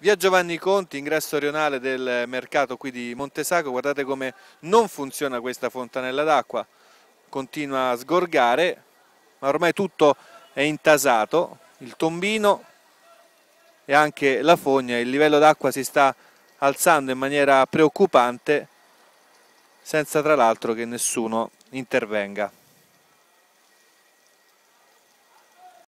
Via Giovanni Conti, ingresso rionale del mercato qui di Montesacro, guardate come non funziona questa fontanella d'acqua, continua a sgorgare, ma ormai tutto è intasato, il tombino e anche la fogna, il livello d'acqua si sta alzando in maniera preoccupante, senza tra l'altro che nessuno intervenga.